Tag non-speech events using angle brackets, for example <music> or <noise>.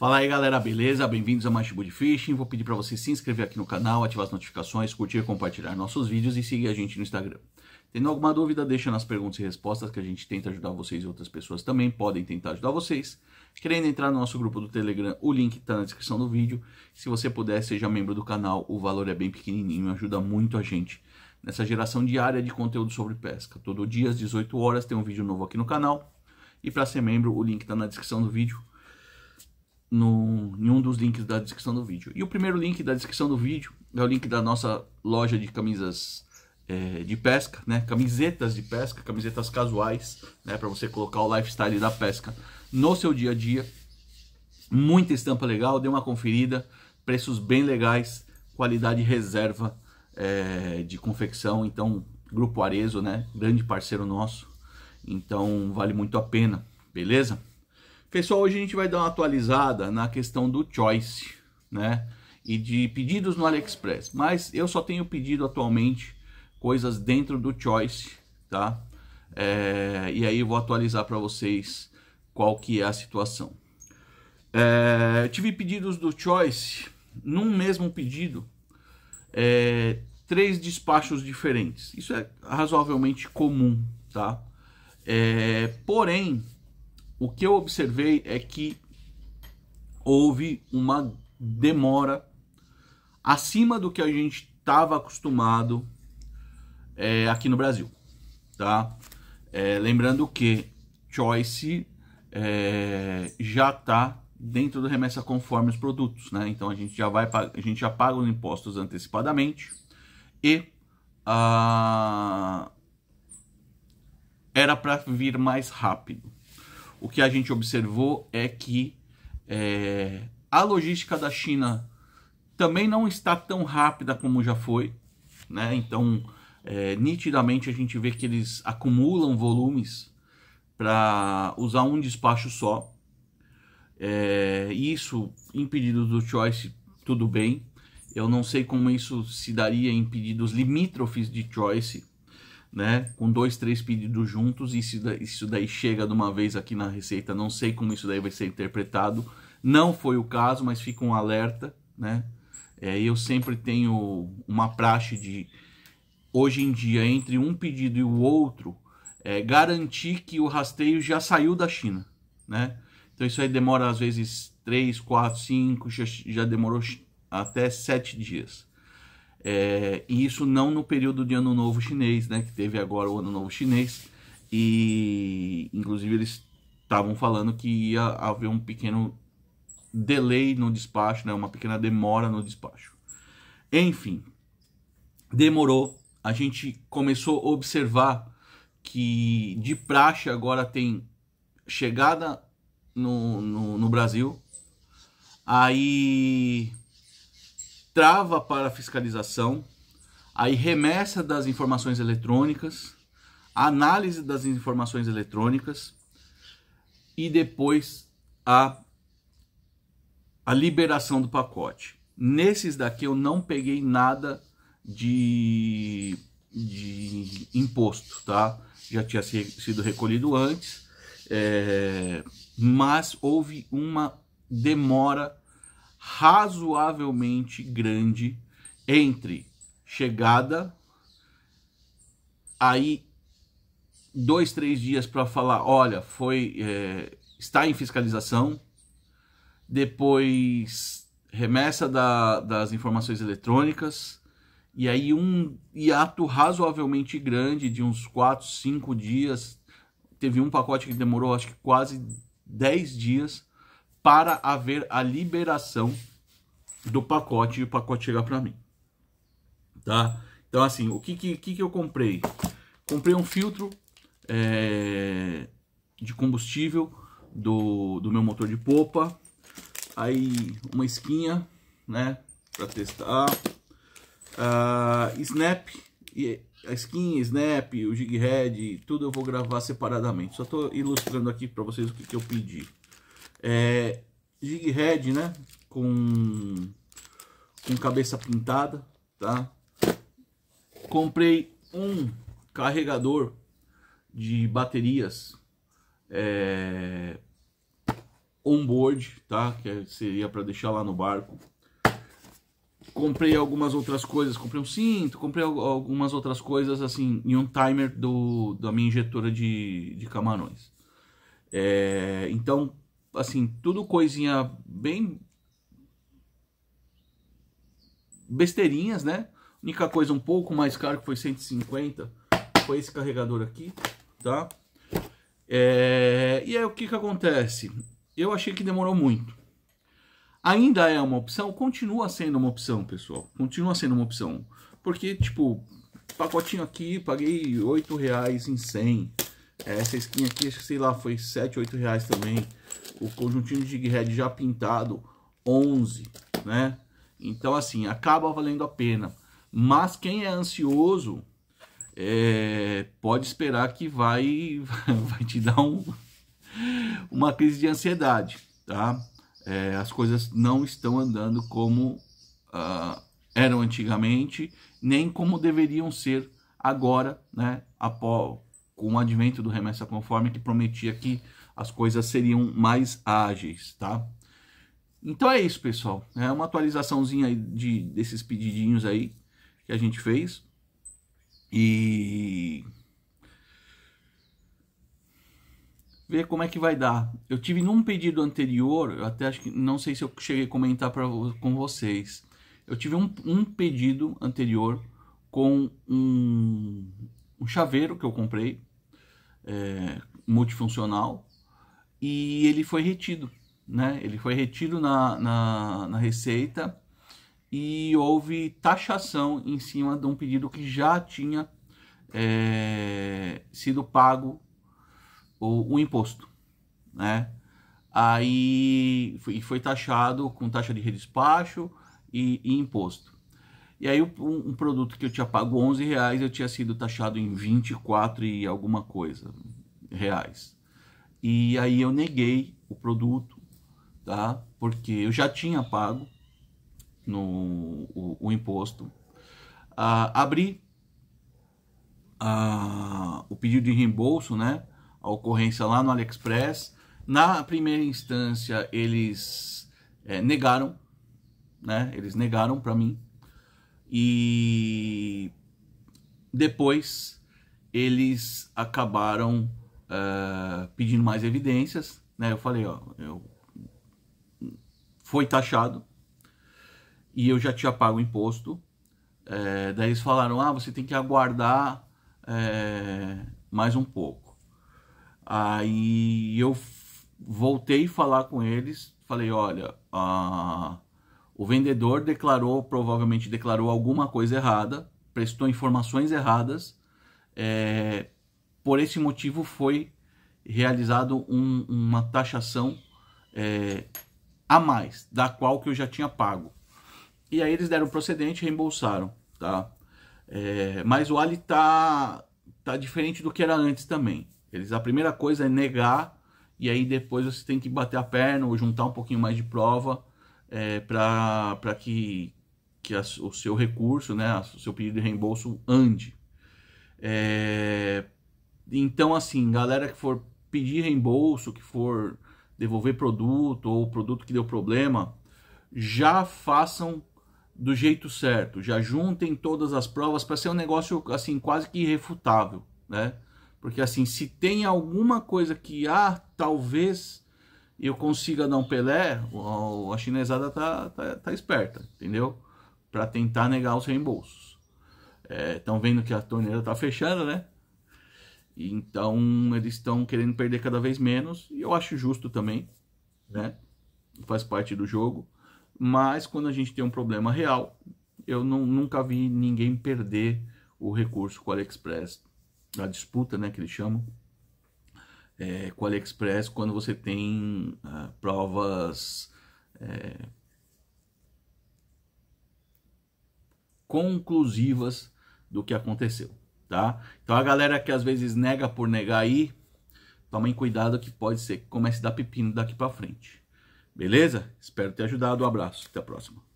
Fala aí galera, beleza? Bem-vindos a mais de Fishing. Vou pedir para você se inscrever aqui no canal, ativar as notificações, curtir, compartilhar nossos vídeos e seguir a gente no Instagram. Tendo alguma dúvida, deixa nas perguntas e respostas que a gente tenta ajudar vocês e outras pessoas também podem tentar ajudar vocês. Querendo entrar no nosso grupo do Telegram, o link está na descrição do vídeo. Se você puder, seja membro do canal, o valor é bem pequenininho, ajuda muito a gente nessa geração diária de conteúdo sobre pesca. Todo dia às 18 horas tem um vídeo novo aqui no canal. E para ser membro, o link está na descrição do vídeo no, em um dos links da descrição do vídeo. E o primeiro link da descrição do vídeo é o link da nossa loja de camisas é, de pesca, né? Camisetas de pesca, camisetas casuais, né? Para você colocar o lifestyle da pesca no seu dia a dia. Muita estampa legal, dê uma conferida, preços bem legais, qualidade reserva é, de confecção. Então, Grupo Arezo, né? Grande parceiro nosso. Então, vale muito a pena, beleza? Pessoal, hoje a gente vai dar uma atualizada na questão do Choice, né? E de pedidos no AliExpress. Mas eu só tenho pedido atualmente coisas dentro do Choice, tá? É, e aí eu vou atualizar para vocês qual que é a situação. É, eu tive pedidos do Choice, num mesmo pedido, é, três despachos diferentes. Isso é razoavelmente comum, tá? É, porém, o que eu observei é que houve uma demora acima do que a gente estava acostumado é, aqui no Brasil, tá? É, lembrando que Choice é, já está dentro do remessa conforme os produtos, né? Então a gente já vai a gente já paga os impostos antecipadamente e ah, era para vir mais rápido o que a gente observou é que é, a logística da China também não está tão rápida como já foi, né? Então, é, nitidamente a gente vê que eles acumulam volumes para usar um despacho só. É, isso, em pedidos do Choice, tudo bem. Eu não sei como isso se daria em pedidos limítrofes de Choice, né, com dois, três pedidos juntos, e isso daí, isso daí chega de uma vez aqui na receita, não sei como isso daí vai ser interpretado, não foi o caso, mas fica um alerta, né, é, eu sempre tenho uma praxe de, hoje em dia, entre um pedido e o outro, é, garantir que o rasteio já saiu da China, né, então isso aí demora às vezes 3, 4, 5, já, já demorou até 7 dias. É, e isso não no período de Ano Novo Chinês, né, que teve agora o Ano Novo Chinês, e inclusive eles estavam falando que ia haver um pequeno delay no despacho, né, uma pequena demora no despacho. Enfim, demorou, a gente começou a observar que de praxe agora tem chegada no, no, no Brasil, aí trava para fiscalização, aí remessa das informações eletrônicas, análise das informações eletrônicas e depois a, a liberação do pacote. Nesses daqui eu não peguei nada de, de imposto, tá? Já tinha sido recolhido antes, é, mas houve uma demora razoavelmente grande entre chegada, aí dois, três dias para falar, olha, foi é, está em fiscalização, depois remessa da, das informações eletrônicas, e aí um hiato razoavelmente grande de uns quatro, cinco dias, teve um pacote que demorou acho que quase dez dias, para haver a liberação do pacote e o pacote chegar para mim. Tá? Então, assim, o que, que, que eu comprei? Comprei um filtro é, de combustível do, do meu motor de popa. Aí, uma esquinha, né? Para testar. Uh, snap, e a skin, snap, o jig head, tudo eu vou gravar separadamente. Só estou ilustrando aqui para vocês o que, que eu pedi. É, jig Red, né? Com, com cabeça pintada, tá? Comprei um carregador de baterias é, on-board, tá? Que seria para deixar lá no barco. Comprei algumas outras coisas, comprei um cinto, comprei algumas outras coisas assim, e um timer do, da minha injetora de, de camarões. É, então, assim, tudo coisinha bem besteirinhas, né? única coisa um pouco mais caro que foi 150 foi esse carregador aqui, tá? É... E aí o que que acontece? Eu achei que demorou muito. Ainda é uma opção? Continua sendo uma opção, pessoal. Continua sendo uma opção. Porque, tipo, pacotinho aqui, paguei 8 reais em 100 essa skin aqui, sei lá, foi 7, 8 reais também. O conjuntinho de Red já pintado, 11, né? Então, assim, acaba valendo a pena. Mas quem é ansioso, é, pode esperar que vai, <laughs> vai te dar um, uma crise de ansiedade, tá? É, as coisas não estão andando como uh, eram antigamente, nem como deveriam ser agora, né? Após, com o advento do remessa conforme que prometia que as coisas seriam mais ágeis, tá? Então é isso, pessoal. É uma atualizaçãozinha de, desses pedidinhos aí que a gente fez. E ver como é que vai dar. Eu tive num pedido anterior, eu até acho que não sei se eu cheguei a comentar pra, com vocês. Eu tive um, um pedido anterior com um, um chaveiro que eu comprei é, multifuncional e ele foi retido, né? Ele foi retido na, na, na Receita e houve taxação em cima de um pedido que já tinha é, sido pago o, o, imposto, né? Aí foi, foi taxado com taxa de redespacho e, e imposto. E aí um, um, produto que eu tinha pago 11 reais, eu tinha sido taxado em 24 e alguma coisa reais. E aí eu neguei o produto, tá? Porque eu já tinha pago no o, o imposto. Ah, abri ah, o pedido de reembolso, né? A ocorrência lá no AliExpress. Na primeira instância eles é, negaram, né? Eles negaram para mim e depois eles acabaram uh, pedindo mais evidências, né? Eu falei, ó, eu foi taxado e eu já tinha pago o imposto. Eh, daí eles falaram, ah, você tem que aguardar eh, mais um pouco. Aí eu voltei a falar com eles, falei, olha, a o vendedor declarou, provavelmente declarou alguma coisa errada, prestou informações erradas. É, por esse motivo foi realizado um, uma taxação é, a mais, da qual que eu já tinha pago. E aí eles deram procedente e reembolsaram, tá? É, mas o Ali tá, tá diferente do que era antes também. Eles, a primeira coisa é negar, e aí depois você tem que bater a perna ou juntar um pouquinho mais de prova é, para que, que a, o seu recurso, né, a, o seu pedido de reembolso ande. É, então, assim, galera que for pedir reembolso, que for devolver produto ou produto que deu problema, já façam do jeito certo, já juntem todas as provas para ser um negócio assim quase que irrefutável, né? Porque assim, se tem alguma coisa que ah, talvez e eu consiga dar um Pelé, a chinesada tá, tá, tá esperta, entendeu? Para tentar negar os reembolsos. Estão é, vendo que a torneira tá fechando, né? Então eles estão querendo perder cada vez menos e eu acho justo também, né? Faz parte do jogo. Mas quando a gente tem um problema real, eu não, nunca vi ninguém perder o recurso com o AliExpress, a disputa, né, que eles chamam é, com o AliExpress quando você tem ah, provas é, conclusivas do que aconteceu, tá? Então a galera que às vezes nega por negar aí, tomem cuidado que pode ser que comece a dar pepino daqui para frente. Beleza? Espero ter ajudado. Um abraço. Até a próxima.